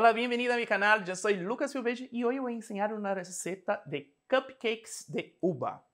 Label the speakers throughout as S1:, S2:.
S1: Hola, bienvenido a mi canal. Yo soy Lucas Silveira y hoy voy a enseñar una receta de cupcakes de uva.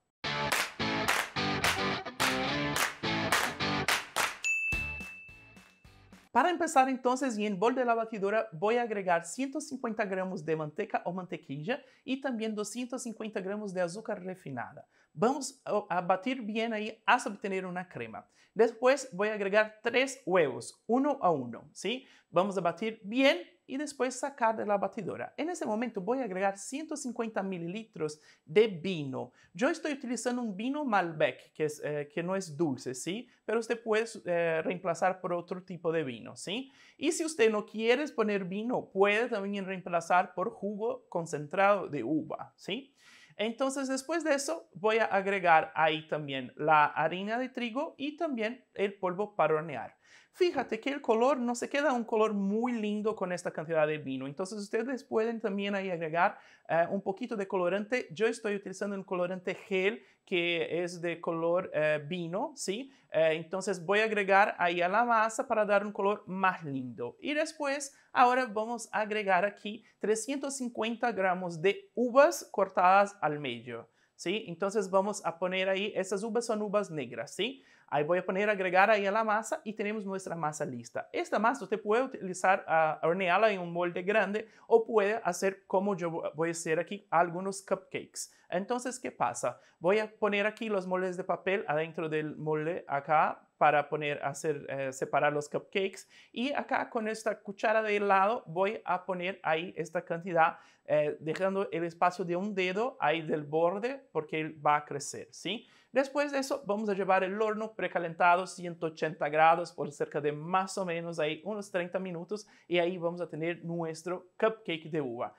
S1: Para empezar entonces, y en bol de la batidora voy a agregar 150 gramos de manteca o mantequilla y también 250 gramos de azúcar refinada. Vamos a batir bien ahí hasta obtener una crema. Después voy a agregar tres huevos, uno a uno, ¿sí? Vamos a batir bien y después sacar de la batidora. En ese momento voy a agregar 150 mililitros de vino. Yo estoy utilizando un vino Malbec, que, eh, que no es dulce, ¿sí? Pero usted puede eh, reemplazar por otro tipo de vino, ¿sí? Y si usted no quiere poner vino, puede también reemplazar por jugo concentrado de uva, ¿sí? Entonces, después de eso, voy a agregar ahí también la harina de trigo y también el polvo para hornear. Fíjate que el color no se queda un color muy lindo con esta cantidad de vino. Entonces ustedes pueden también ahí agregar eh, un poquito de colorante. Yo estoy utilizando un colorante gel que es de color eh, vino, ¿sí? Eh, entonces voy a agregar ahí a la masa para dar un color más lindo. Y después, ahora vamos a agregar aquí 350 gramos de uvas cortadas al medio. ¿sí? Entonces vamos a poner ahí, esas uvas son uvas negras, ¿sí? Ahí voy a poner, agregar ahí a la masa y tenemos nuestra masa lista. Esta masa usted puede utilizar, a hornearla en un molde grande o puede hacer como yo voy a hacer aquí, algunos cupcakes. Entonces, ¿qué pasa? Voy a poner aquí los moldes de papel adentro del molde acá para poner, hacer, eh, separar los cupcakes. Y acá con esta cuchara de helado voy a poner ahí esta cantidad, eh, dejando el espacio de un dedo ahí del borde porque va a crecer, ¿sí? Después de eso vamos a llevar el horno precalentado a 180 grados por cerca de más o menos ahí unos 30 minutos y ahí vamos a tener nuestro cupcake de uva.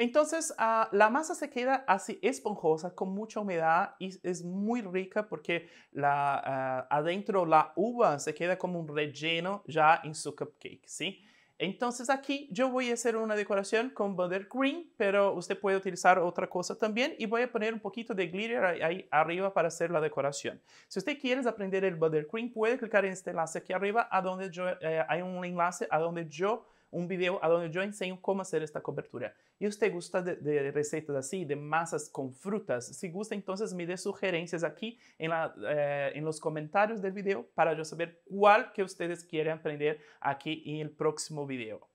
S1: Entonces, ah, la masa se queda así esponjosa, con mucha humedad y es muy rica porque ah, adentro la uva se queda como un relleno ya en su cupcake, ¿sí? Entonces aquí yo voy a hacer una decoración con buttercream pero usted puede utilizar otra cosa también y voy a poner un poquito de glitter ahí arriba para hacer la decoración. Si usted quiere aprender el buttercream puede clicar en este enlace aquí arriba, a donde yo, eh, hay un enlace a donde yo un video a donde yo enseño cómo hacer esta cobertura. ¿Y usted gusta de, recetas así, de masas con frutas? Si gusta, entonces me dé sugerencias aquí eh, en los comentarios del video para yo saber cuál que ustedes quieren aprender aquí en el próximo video.